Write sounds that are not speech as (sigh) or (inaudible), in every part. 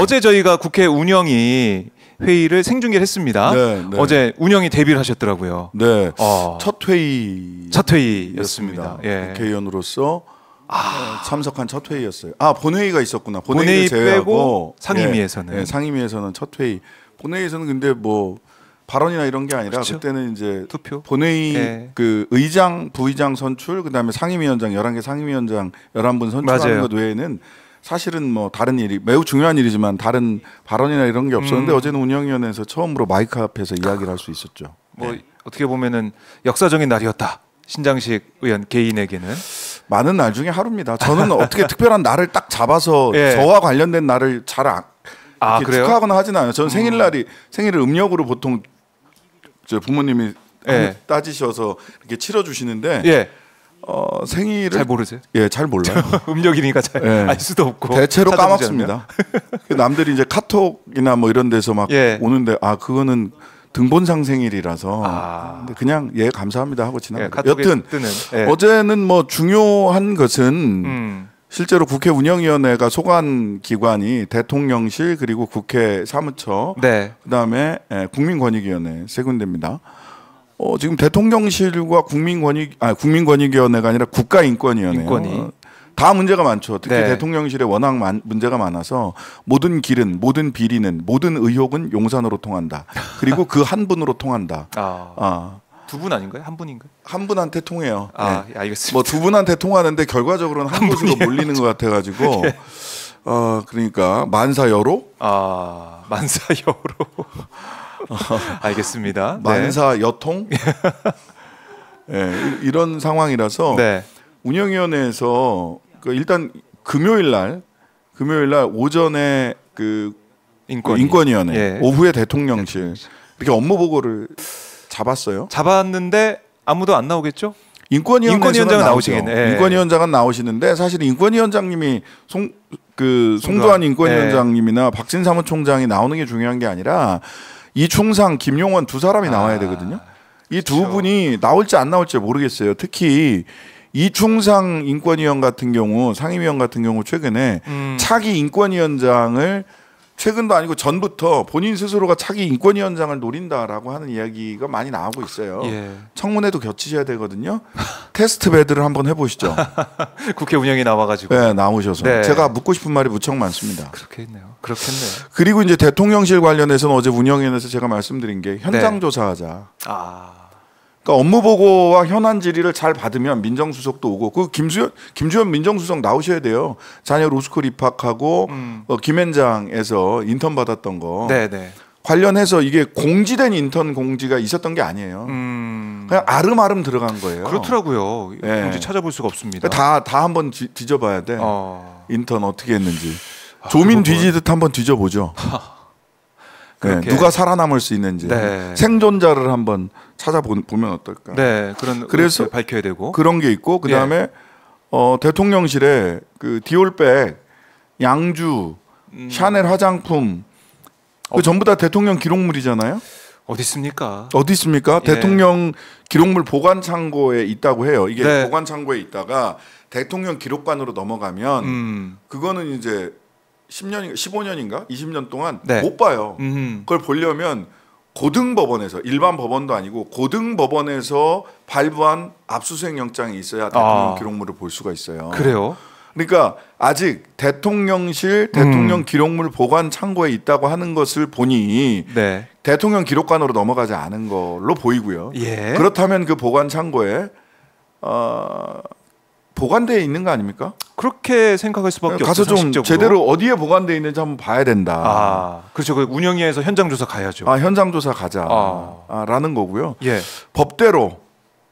어제 저희가 국회 운영이 회의를 생중계를 했습니다. 네, 네. 어제 운영이 데뷔를 하셨더라고요. 네. 어. 첫 회의 첫 회의였습니다. 예. 국회의원으로서 아. 참석한 첫 회의였어요. 아 본회의가 있었구나. 본회의 제외하고 상임위에서는 예, 예, 상임위에서는 첫 회의. 본회의에서는 근데 뭐 발언이나 이런 게 아니라 그렇 그때는 이제 투표 본회의 네. 그 의장 부의장 선출 그다음에 상임위원장 열한 개 상임위원장 열한 분 선출하는 것 외에는 사실은 뭐 다른 일이 매우 중요한 일이지만 다른 발언이나 이런 게 음. 없었는데 음. 어제는 운영위원회에서 처음으로 마이크 앞에서 이야기를 할 수 있었죠. 뭐 네. 어떻게 보면은 역사적인 날이었다. 신장식 의원 개인에게는 많은 날 중에 하루입니다. 저는 어떻게 (laughs) 특별한 날을 딱 잡아서 예. 저와 관련된 날을 잘 아, 아 축하하거나 하진 않아요. 저는 음. 생일날이 생일을 음력으로 보통 저 부모님이 예. 따지셔서 이렇게 치러 주시는데 예. 어, 생일을 잘 모르세요? 예, 잘 몰라요. (laughs) 음력이니까 잘알 예. 수도 없고 대체로 까먹습니다. 그 남들이 이제 카톡이나 뭐 이런 데서 막 예. 오는데 아 그거는 등본상 생일이라서 아. 그냥 예 감사합니다 하고 지나가니 예, 여튼 뜨 예. 어제는 뭐 중요한 것은 음. 실제로 국회 운영위원회가 소관 기관이 대통령실 그리고 국회 사무처 네. 그다음에 예, 국민권익위원회 세 군데입니다. 어, 지금 대통령실과 국민권익 아 국민권익위원회가 아니라 국가인권위원회요. 인권이. 다 문제가 많죠. 특히 네. 대통령실에 워낙 많, 문제가 많아서 모든 길은 모든 비리는 모든 의혹은 용산으로 통한다. 그리고 그 한 분으로 통한다. 아. 아. 두분 아닌가요? 한 분인가요? 한 분한테 통해요. 아, 네. 예, 알겠습니다. 뭐두 분한테 통하는데 결과적으로는 한, 한 곳으로 몰리는 것 같아가지고 (laughs) 예. 어 그러니까 만사여로. 아 만사여로. (laughs) (laughs) 알겠습니다. 네. 만사 여통 네, (laughs) 이런 상황이라서 네. 운영위원회에서 그 일단 금요일 날 금요일 날 오전에 그 인권위. 인권위원회 예. 오후에 대통령실 이렇게 업무 보고를 잡았어요. 잡았는데 아무도 안 나오겠죠? 인권위원장은 나오시겠네. 예. 인권위원장은 나오시는데 사실 인권위원장님이 송 그 송도환 인권위원장님이나 예. 박진 사무총장이 나오는 게 중요한 게 아니라 이충상, 김용원 두 사람이 나와야 아, 되거든요. 이두 그렇죠. 분이 나올지 안 나올지 모르겠어요. 특히 이충상 인권위원 같은 경우 상임위원 같은 경우 최근에 음. 차기 인권위원장을 최근도 아니고 전부터 본인 스스로가 차기 인권 위원장을 노린다라고 하는 이야기가 많이 나오고 있어요. 예. 청문회도 겹치셔야 되거든요. (laughs) 테스트 배드를 한번 해보시죠. (laughs) 국회 운영이 나와가지고. 네, 나오셔서 네. 제가 묻고 싶은 말이 무척 많습니다. 그렇게 네요 그렇겠네요. 그리고 이제 대통령실 관련해서는 어제 운영위원회에서 제가 말씀드린 게 현장 네. 조사하자. 아. 그러니까 업무 보고와 현안 질의를 잘 받으면 민정수석도 오고 그 김수현 김주현 민정수석 나오셔야 돼요. 자녀 로스쿨 입학하고 음. 어, 김앤장에서 인턴 받았던 거 네네. 네. 관련해서 이게 공지된 인턴 공지가 있었던 게 아니에요. 음. 그냥 아름아름 들어간 거예요. 그렇더라고요. 네. 공지 찾아볼 수가 없습니다. 다 다 한번 뒤져봐야 돼. 어. 인턴 어떻게 했는지. 아, 조민 뭐 뒤지듯 한번 뒤져보죠. (laughs) 네, 누가 살아남을 수 있는지 네. 생존자를 한번 찾아보면 어떨까. 네, 그런 그래서 밝혀야 되고 그런 게 있고 그 예. 다음에 예. 어, 대통령실에 그 디올백, 양주, 음. 샤넬 화장품 그 어. 전부 다 대통령 기록물이잖아요. 어디 있습니까? 어디 있습니까? 예. 대통령 기록물 보관 창고에 있다고 해요. 이게 네. 보관 창고에 있다가 대통령 기록관으로 넘어가면 음. 그거는 이제 10년 15년인가 20년 동안 네. 못 봐요. 음흠. 그걸 보려면 고등법원에서 일반 법원도 아니고 고등법원에서 발부한 압수수색 영장이 있어야 아. 대통령 아. 기록물을 볼 수가 있어요. 그래요? 그러니까 아직 대통령실 음. 대통령 음. 기록물 보관 창고에 있다고 하는 것을 보니 네. 대통령 기록관으로 넘어가지 않은 걸로 보이고요. 예. 그렇다면 그 보관 창고에 어, 보관되어 있는 거 아닙니까? 그렇게 생각할 수밖에 없죠. 가서 좀 제대로 어디에 보관되어 있는지 한번 봐야 된다. 아, 그렇죠. 그 운영위에서 현장 조사 가야죠. 아, 현장 조사 가자. 아. 아 라는 거고요. 예. 법대로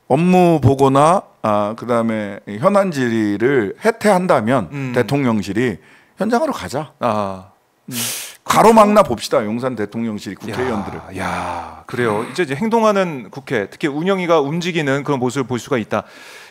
업무 보고나 아, 그다음에 현안 질의를 해태한다면 음. 대통령실이 현장으로 가자. 아. 음. 가로막나 봅시다. 용산 대통령실 국회의원들을. 야, 야 그래요. 이제, 이제 행동하는 국회, 특히 운영위가 움직이는 그런 모습을 볼 수가 있다.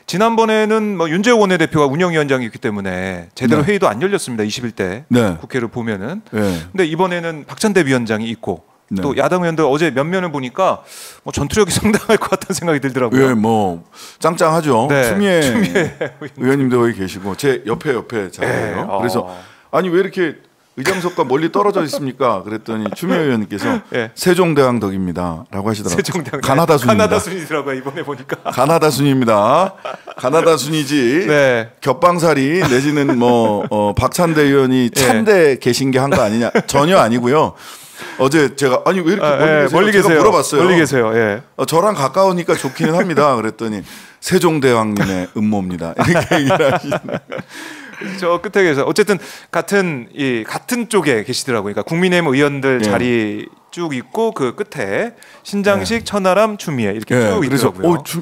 지난번에는 뭐 윤재호 원내대표가 운영위원장이었기 때문에 제대로 네. 회의도 안 열렸습니다. 21대 네. 국회를 보면은. 네. 근데 이번에는 박찬대 위원장이 있고 네. 또 야당 의원들 어제 몇 면을 보니까 뭐 전투력이 (laughs) 상당할 것 같다는 생각이 들더라고요. 예, 뭐 짱짱하죠. 네. 추미애, 추미애 의원님도 계시고 제 옆에 옆에 자리예요. 네. 어. 그래서 아니 왜 이렇게 의장석과 멀리 떨어져 있습니까? 그랬더니 추미애 의원님께서 예. 세종대왕 덕입니다라고 하시더라고요. 세종대왕 가나다 순 가나다 순이더라고요 이번에 보니까. 가나다 순입니다. 가나다 순이지. 네. 겹방살이 내지는 뭐 어, 박찬대 의원이 예. 찬대 예. 계신 게 한 거 아니냐 전혀 아니고요. 어제 제가 아니 왜 이렇게 아, 멀리, 예, 계세요? 멀리 계세요? 물어봤어요. 멀리 계세요. 예. 어, 저랑 가까우니까 좋기는 합니다. 그랬더니 세종대왕님의 음모입니다. 이렇게 얘기 하시는. 저 끝에 계서 어쨌든 같은 이 같은 쪽에 계시더라고요. 그러니까 국민의힘 의원들 예. 자리 쭉 있고 그 끝에 신장식, 예. 천하람, 추미애 이렇게 네, 쭉 그래서, 있더라고요. 어, 추,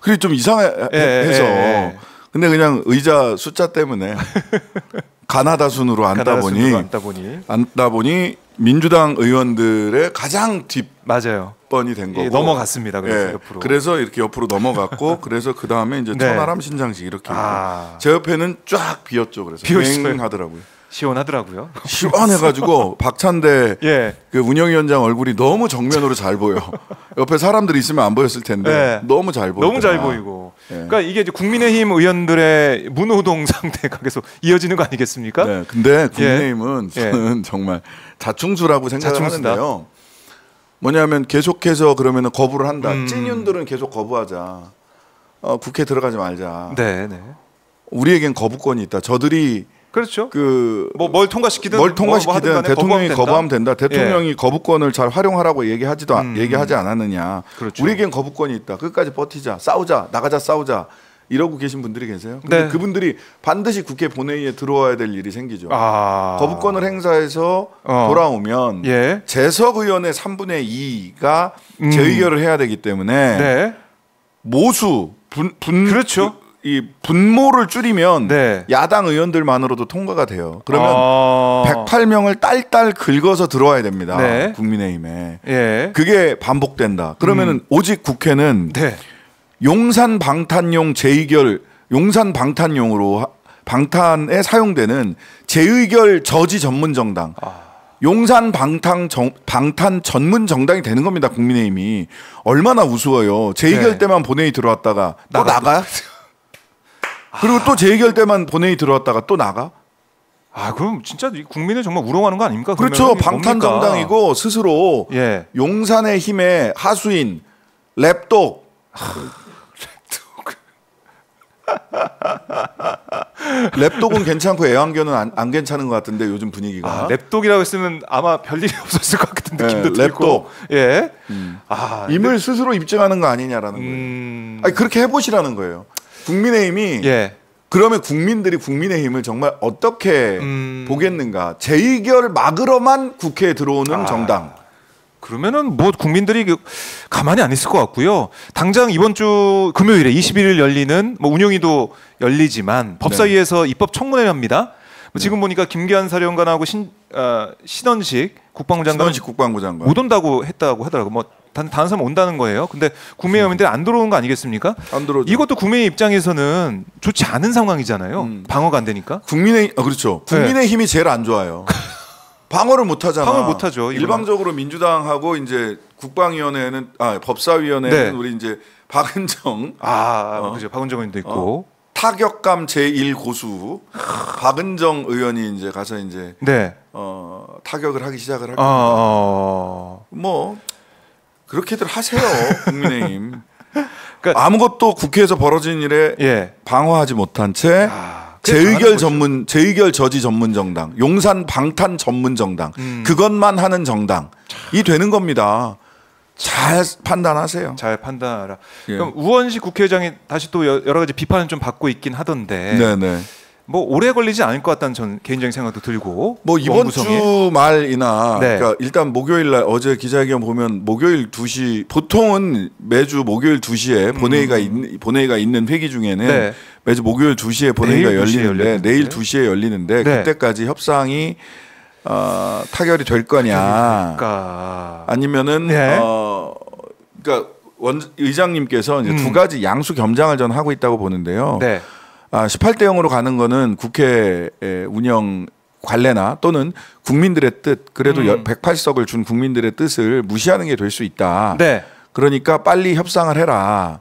그게 좀 이상해서 예, 예, 예, 근데 그냥 의자 숫자 때문에 (laughs) 가나다 순으로 앉다 보니, 순으로 앉다 보니 앉다 보니 민주당 의원들의 가장 뒷 맞아요. 번이 된 거고 예, 넘어갔습니다. 그래서, 예, 그래서 이렇게 옆으로 넘어갔고 (laughs) 그래서 그 다음에 이제 네. 천하람 신장식 이렇게 아. 제 옆에는 쫙 비었죠. 그래서 비행하더라고요. 시원하더라고요. 시원해가지고 (laughs) 박찬대 예. 그 운영위원장 얼굴이 너무 정면으로 잘 보여. 옆에 사람들이 있으면 안 보였을 텐데 예. 너무 잘 보여. 너무 잘 보이고. 예. 그러니까 이게 이제 국민의힘 의원들의 문호동 상태가 계속 이어지는 거 아니겠습니까? 네. 근데 예. 국민의힘은 예. 저는 정말 자충수라고 생각하는데요. 뭐냐면 계속해서 그러면은 거부를 한다. 음. 찐윤들은 계속 거부하자. 어, 국회 들어가지 말자. 네, 네. 우리에겐 거부권이 있다. 저들이 그렇죠. 그 뭐 뭘 통과시키든 뭘 통과시키든 뭐, 뭐 대통령이 거부하면 된다. 된다. 대통령이 예. 거부권을 잘 활용하라고 얘기하지도 음. 얘기하지 않았느냐. 그렇죠. 우리에겐 거부권이 있다. 끝까지 버티자, 싸우자, 나가자, 싸우자. 이러고 계신 분들이 계세요. 근데 네. 그분들이 반드시 국회 본회의에 들어와야 될 일이 생기죠. 아... 거부권을 행사해서 어. 돌아오면 예. 재석 의원의 3분의 2가 음. 재의결을 해야 되기 때문에 네. 모수 분, 분 그렇죠. 그, 이 분모를 줄이면 네. 야당 의원들만으로도 통과가 돼요. 그러면 아... 108명을 딸딸 긁어서 들어와야 됩니다. 네. 국민의힘에. 예. 그게 반복된다. 그러면 음. 오직 국회는 네. 용산 방탄용 재의결 용산 방탄용으로 방탄에 사용되는 재의결 저지 전문 정당. 아. 용산 방탄 정, 방탄 전문 정당이 되는 겁니다. 국민의힘이 얼마나 우스워요. 재의결 네. 때만 본회의 들어왔다가 또 나가. (laughs) 그리고 또 재의결 때만 본회의 들어왔다가 또 나가. 아 그럼 진짜 국민을 정말 우롱하는 거 아닙니까? 그렇죠. 방탄 정당이고 스스로 예. 용산의 힘의 하수인 랩독 랩독은 괜찮고 애완견은 안, 안, 괜찮은 것 같은데 요즘 분위기가. 아, 랩독이라고 했으면 아마 별일이 (laughs) 없었을 것 같은 네, 느낌도 네, 들고. 랩독. 예. 음. 아, 임을 근데... 스스로 입증하는 거 아니냐라는 거예요. 음. 아니 그렇게 해보시라는 거예요. 국민의힘이 예. 그러면 국민들이 국민의힘을 정말 어떻게 음... 보겠는가? 재의결 막으러만 국회에 들어오는 아... 정당. 그러면은 뭐 국민들이 그 가만히 안 있을 것 같고요. 당장 이번 주 금요일에 21일 열리는 뭐 운영위도 열리지만 네. 법사위에서 네. 입법 청문회를 합니다. 뭐 네. 지금 보니까 김기환 사령관하고 신 어, 신원식 국방부 장관 신원식 국방부 장관 못 온다고 했다고 하더라고. 뭐 단, 다른 사람 온다는 거예요. 근데 국민 음. 의원들이 안 들어오는 거 아니겠습니까? 안 들어. 이것도 국민의 입장에서는 좋지 않은 상황이잖아요. 음. 방어가 안 되니까. 국민의 어, 그렇죠. 국민의 네. 힘이 제일 안 좋아요. (laughs) 방어를 못 하잖아. 방어 못 하죠. 일방적으로 이거는. 민주당하고 이제 국방위원회는 아 법사위원회는 네. 우리 이제 박은정 아 어, 그죠 박은정 의원도 어. 있고 어, 타격감 제1 고수 박은정 의원이 이제 가서 이제 네. 어 타격을 하기 시작을 하고 어, 어... 뭐 그렇게들 하세요 국민의힘. (laughs) 그러니까 아무것도 국회에서 벌어진 일에 예. 방어하지 못한 채. 아... 재의결 전문 재의결 저지 전문 정당, 용산 방탄 전문 정당, 음. 그것만 하는 정당이 되는 겁니다. 잘 판단하세요. 잘 판단하라. 예. 그럼 우원식 국회의장이 다시 또 여러 가지 비판을 좀 받고 있긴 하던데. 네네. 뭐 오래 걸리지 않을 것 같다는 전 개인적인 생각도 들고 뭐 이번 주 말이나 네. 그러니까 일단 목요일 날 어제 기자회견 보면 목요일 2시 보통은 매주 목요일 2시에 음. 본회의가 음. 있, 본회의가 있는 회기 중에는 네. 매주 목요일 2시에 보내기가 열리는데 내일 2시에 열리는데 네. 그때까지 협상이 어, 타결이 될 거냐. 그러니까. 아니면은 네. 어 그러니까 원 의장님께서 이제 음. 두 가지 양수 겸장을 저는 하고 있다고 보는데요. 네. 아, 18대 0으로 가는 거는 국회 운영 관례나 또는 국민들의 뜻 그래도 음. 180석을 준 국민들의 뜻을 무시하는 게 될 수 있다. 네. 그러니까 빨리 협상을 해라.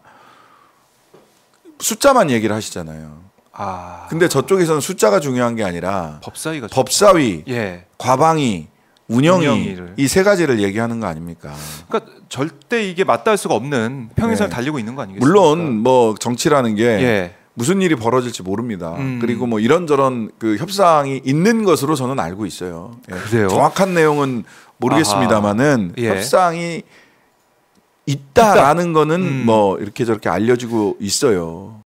숫자만 얘기를 하시잖아요. 아. 근데 저쪽에서는 숫자가 중요한 게 아니라 법사위가 법사위, 예. 과방위, 운영위 이 세 가지를 얘기하는 거 아닙니까? 그러니까 절대 이게 맞닿을 수가 없는 평행선을 예. 달리고 있는 거 아니겠습니까? 물론 뭐 정치라는 게 예. 무슨 일이 벌어질지 모릅니다. 음. 그리고 뭐 이런저런 그 협상이 있는 것으로 저는 알고 있어요. 예. 그래요? 정확한 내용은 모르겠습니다만은 예. 협상이 있다라는 있다. 거는 음. 뭐 이렇게 저렇게 알려지고 있어요.